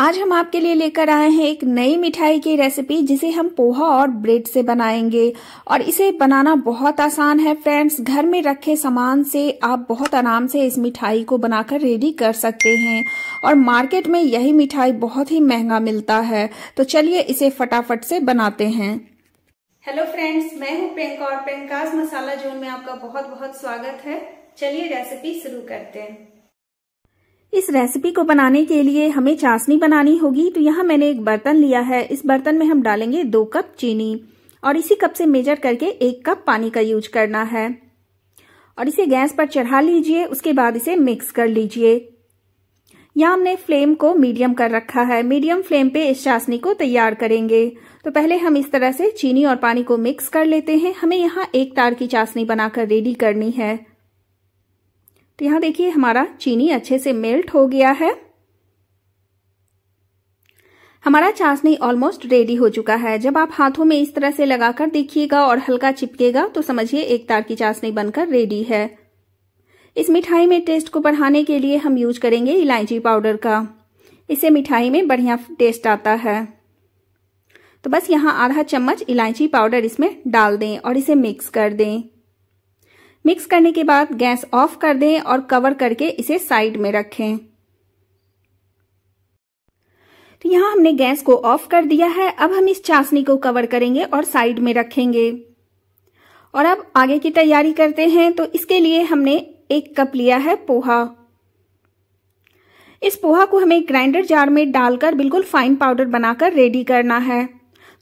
आज हम आपके लिए लेकर आए हैं एक नई मिठाई की रेसिपी जिसे हम पोहा और ब्रेड से बनाएंगे और इसे बनाना बहुत आसान है फ्रेंड्स घर में रखे सामान से आप बहुत आराम से इस मिठाई को बनाकर रेडी कर सकते हैं और मार्केट में यही मिठाई बहुत ही महंगा मिलता है तो चलिए इसे फटाफट से बनाते हैं हेलो फ्रेंड्स मैं हूँ प्रियंका और प्रियंकाज मसाला जोन में आपका बहुत बहुत स्वागत है चलिए रेसिपी शुरू करते हैं इस रेसिपी को बनाने के लिए हमें चाशनी बनानी होगी तो यहाँ मैंने एक बर्तन लिया है इस बर्तन में हम डालेंगे दो कप चीनी और इसी कप से मेजर करके एक कप पानी का यूज करना है और इसे गैस पर चढ़ा लीजिए उसके बाद इसे मिक्स कर लीजिए यहाँ हमने फ्लेम को मीडियम कर रखा है मीडियम फ्लेम पे इस चाशनी को तैयार करेंगे तो पहले हम इस तरह से चीनी और पानी को मिक्स कर लेते हैं हमें यहाँ एक तार की चाशनी बनाकर रेडी करनी है तो यहाँ देखिए हमारा चीनी अच्छे से मेल्ट हो गया है हमारा चाशनी ऑलमोस्ट रेडी हो चुका है जब आप हाथों में इस तरह से लगाकर देखिएगा और हल्का चिपकेगा तो समझिए एक तार की चाशनी बनकर रेडी है इस मिठाई में टेस्ट को बढ़ाने के लिए हम यूज करेंगे इलायची पाउडर का इससे मिठाई में बढ़िया टेस्ट आता है तो बस यहाँ आधा चम्मच इलायची पाउडर इसमें डाल दें और इसे मिक्स कर दें मिक्स करने के बाद गैस ऑफ कर दें और कवर करके इसे साइड में रखें तो यहाँ हमने गैस को ऑफ कर दिया है अब हम इस चाशनी को कवर करेंगे और साइड में रखेंगे और अब आगे की तैयारी करते हैं तो इसके लिए हमने एक कप लिया है पोहा इस पोहा को हमें ग्राइंडर जार में डालकर बिल्कुल फाइन पाउडर बनाकर रेडी करना है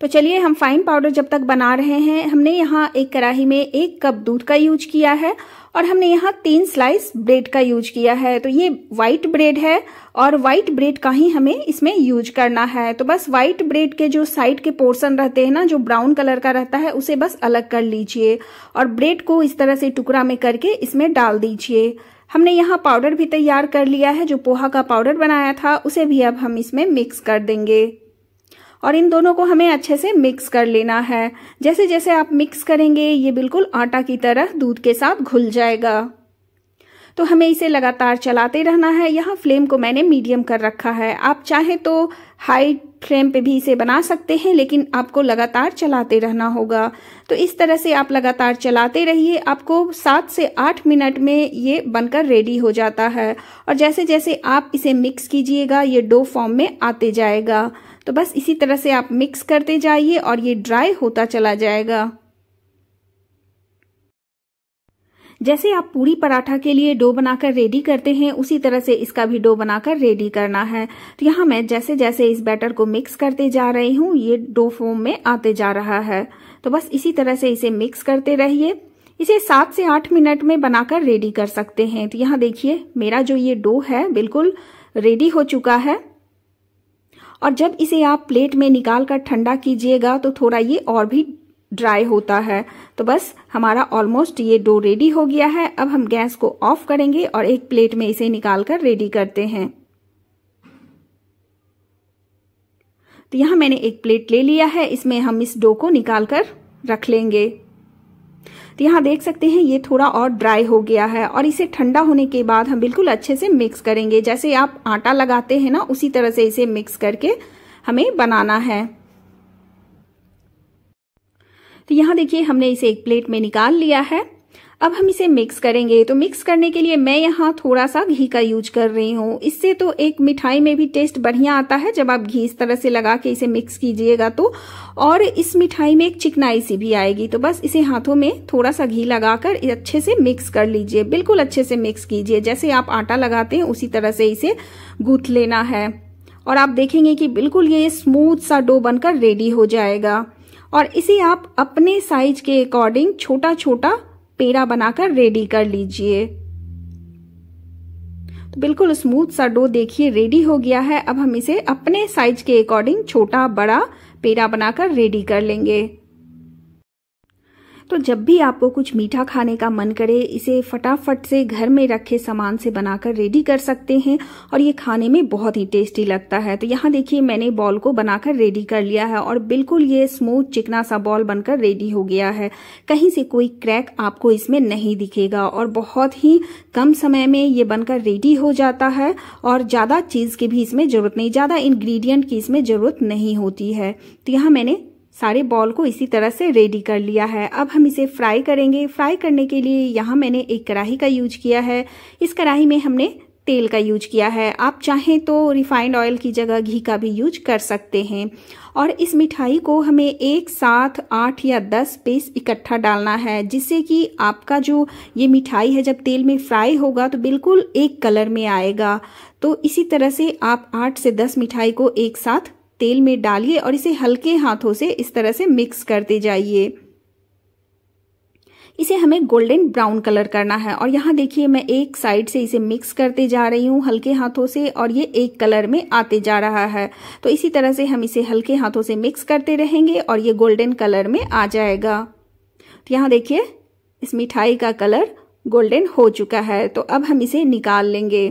तो चलिए हम फाइन पाउडर जब तक बना रहे हैं हमने यहाँ एक कढ़ाही में एक कप दूध का यूज किया है और हमने यहाँ तीन स्लाइस ब्रेड का यूज किया है तो ये व्हाइट ब्रेड है और वाइट ब्रेड का ही हमें इसमें यूज करना है तो बस वाइट ब्रेड के जो साइड के पोर्शन रहते हैं ना जो ब्राउन कलर का रहता है उसे बस अलग कर लीजिए और ब्रेड को इस तरह से टुकड़ा में करके इसमें डाल दीजिए हमने यहाँ पाउडर भी तैयार कर लिया है जो पोहा का पाउडर बनाया था उसे भी अब हम इसमें मिक्स कर देंगे और इन दोनों को हमें अच्छे से मिक्स कर लेना है जैसे जैसे आप मिक्स करेंगे ये बिल्कुल आटा की तरह दूध के साथ घुल जाएगा तो हमें इसे लगातार चलाते रहना है यहाँ फ्लेम को मैंने मीडियम कर रखा है आप चाहे तो हाई फ्लेम पे भी इसे बना सकते हैं लेकिन आपको लगातार चलाते रहना होगा तो इस तरह से आप लगातार चलाते रहिए आपको सात से आठ मिनट में ये बनकर रेडी हो जाता है और जैसे जैसे आप इसे मिक्स कीजिएगा ये डो फॉर्म में आते जाएगा तो बस इसी तरह से आप मिक्स करते जाइए और ये ड्राई होता चला जाएगा जैसे आप पूरी पराठा के लिए डो बनाकर रेडी करते हैं उसी तरह से इसका भी डो बनाकर रेडी करना है तो यहाँ मैं जैसे जैसे इस बैटर को मिक्स करते जा रही हूँ ये डो फॉर्म में आते जा रहा है तो बस इसी तरह से इसे मिक्स करते रहिए इसे सात से आठ मिनट में बनाकर रेडी कर सकते हैं तो यहाँ देखिए मेरा जो ये डो है बिल्कुल रेडी हो चुका है और जब इसे आप प्लेट में निकाल कर ठंडा कीजिएगा तो थोड़ा ये और भी ड्राई होता है तो बस हमारा ऑलमोस्ट ये डो रेडी हो गया है अब हम गैस को ऑफ करेंगे और एक प्लेट में इसे निकाल कर रेडी करते हैं तो यहां मैंने एक प्लेट ले लिया है इसमें हम इस डो को निकाल कर रख लेंगे तो यहाँ देख सकते हैं ये थोड़ा और ड्राई हो गया है और इसे ठंडा होने के बाद हम बिल्कुल अच्छे से मिक्स करेंगे जैसे आप आटा लगाते हैं ना उसी तरह से इसे मिक्स करके हमें बनाना है तो यहाँ देखिए हमने इसे एक प्लेट में निकाल लिया है अब हम इसे मिक्स करेंगे तो मिक्स करने के लिए मैं यहाँ थोड़ा सा घी का यूज कर रही हूँ इससे तो एक मिठाई में भी टेस्ट बढ़िया आता है जब आप घी इस तरह से लगा के इसे मिक्स कीजिएगा तो और इस मिठाई में एक चिकनाई सी भी आएगी तो बस इसे हाथों में थोड़ा सा घी लगाकर अच्छे से मिक्स कर लीजिए बिल्कुल अच्छे से मिक्स कीजिए जैसे आप आटा लगाते हैं उसी तरह से इसे गूथ लेना है और आप देखेंगे कि बिल्कुल ये स्मूथ सा डो बनकर रेडी हो जाएगा और इसे आप अपने साइज के अकॉर्डिंग छोटा छोटा पेड़ा बनाकर रेडी कर लीजिए तो बिल्कुल स्मूथ सा डो देखिए रेडी हो गया है अब हम इसे अपने साइज के अकॉर्डिंग छोटा बड़ा पेड़ा बनाकर रेडी कर लेंगे तो जब भी आपको कुछ मीठा खाने का मन करे इसे फटाफट से घर में रखे सामान से बनाकर रेडी कर सकते हैं और ये खाने में बहुत ही टेस्टी लगता है तो यहाँ देखिए मैंने बॉल को बनाकर रेडी कर लिया है और बिल्कुल ये स्मूथ चिकना सा बॉल बनकर रेडी हो गया है कहीं से कोई क्रैक आपको इसमें नहीं दिखेगा और बहुत ही कम समय में ये बनकर रेडी हो जाता है और ज़्यादा चीज़ की भी इसमें ज़रूरत नहीं ज़्यादा इन्ग्रीडियंट की इसमें ज़रूरत नहीं होती है तो यहाँ मैंने सारे बॉल को इसी तरह से रेडी कर लिया है अब हम इसे फ्राई करेंगे फ्राई करने के लिए यहाँ मैंने एक कढ़ाई का यूज किया है इस कढ़ाही में हमने तेल का यूज किया है आप चाहें तो रिफाइंड ऑयल की जगह घी का भी यूज कर सकते हैं और इस मिठाई को हमें एक साथ आठ या दस पीस इकट्ठा डालना है जिससे कि आपका जो ये मिठाई है जब तेल में फ्राई होगा तो बिल्कुल एक कलर में आएगा तो इसी तरह से आप आठ से दस मिठाई को एक साथ तेल में डालिए और इसे हल्के हाथों से इस तरह से मिक्स करते जाइए इसे हमें गोल्डन ब्राउन कलर करना है और यहाँ देखिए मैं एक साइड से इसे मिक्स करते जा रही हूँ हल्के हाथों से और ये एक कलर में आते जा रहा है तो इसी तरह से हम इसे हल्के हाथों से मिक्स करते रहेंगे और ये गोल्डन कलर में आ जाएगा तो यहाँ देखिए इस मिठाई का कलर गोल्डन हो चुका है तो अब हम इसे निकाल लेंगे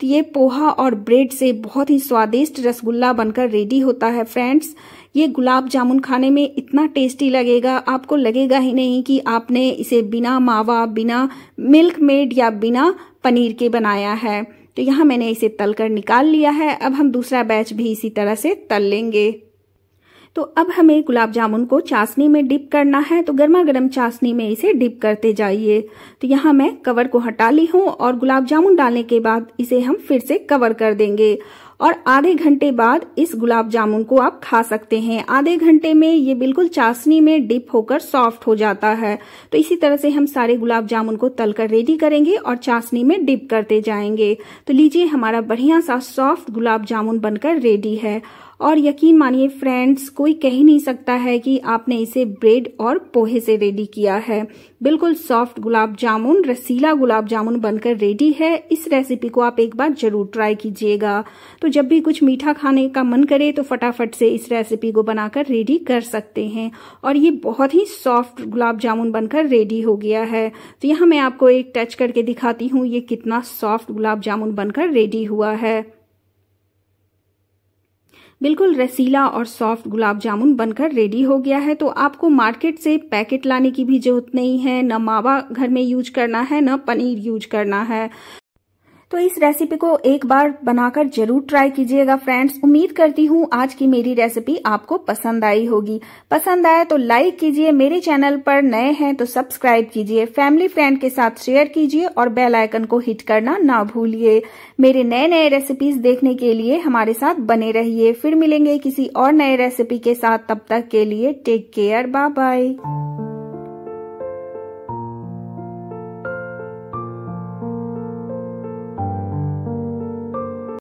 तो ये पोहा और ब्रेड से बहुत ही स्वादिष्ट रसगुल्ला बनकर रेडी होता है फ्रेंड्स ये गुलाब जामुन खाने में इतना टेस्टी लगेगा आपको लगेगा ही नहीं कि आपने इसे बिना मावा बिना मिल्क मेड या बिना पनीर के बनाया है तो यहाँ मैंने इसे तल कर निकाल लिया है अब हम दूसरा बैच भी इसी तरह से तल लेंगे तो अब हमें गुलाब जामुन को चाशनी में डिप करना है तो गर्मा गर्म चाशनी में इसे डिप करते जाइए तो यहाँ मैं कवर को हटा ली हूँ और गुलाब जामुन डालने के बाद इसे हम फिर से कवर कर देंगे और आधे घंटे बाद इस गुलाब जामुन को आप खा सकते हैं आधे घंटे में ये बिल्कुल चाशनी में डिप होकर सॉफ्ट हो जाता है तो इसी तरह से हम सारे गुलाब जामुन को तल कर रेडी करेंगे और चाशनी में डिप करते जाएंगे तो लीजिए हमारा बढ़िया सा सॉफ्ट गुलाब जामुन बनकर रेडी है और यकीन मानिए फ्रेंड्स कोई कह ही नहीं सकता है कि आपने इसे ब्रेड और पोहे से रेडी किया है बिल्कुल सॉफ्ट गुलाब जामुन रसीला गुलाब जामुन बनकर रेडी है इस रेसिपी को आप एक बार जरूर ट्राई कीजिएगा तो जब भी कुछ मीठा खाने का मन करे तो फटाफट से इस रेसिपी को बनाकर रेडी कर सकते हैं और ये बहुत ही सॉफ्ट गुलाब जामुन बनकर रेडी हो गया है तो यहाँ मैं आपको एक टच करके दिखाती हूँ ये कितना सॉफ्ट गुलाब जामुन बनकर रेडी हुआ है बिल्कुल रसीला और सॉफ्ट गुलाब जामुन बनकर रेडी हो गया है तो आपको मार्केट से पैकेट लाने की भी जरूरत नहीं है न मावा घर में यूज करना है न पनीर यूज करना है तो इस रेसिपी को एक बार बनाकर जरूर ट्राई कीजिएगा फ्रेंड्स उम्मीद करती हूँ आज की मेरी रेसिपी आपको पसंद आई होगी पसंद आए तो लाइक कीजिए मेरे चैनल पर नए हैं तो सब्सक्राइब कीजिए फैमिली फ्रेंड के साथ शेयर कीजिए और बेल आइकन को हिट करना ना भूलिए मेरे नए नए रेसिपीज देखने के लिए हमारे साथ बने रहिए फिर मिलेंगे किसी और नए रेसिपी के साथ तब तक के लिए टेक केयर बाय बाय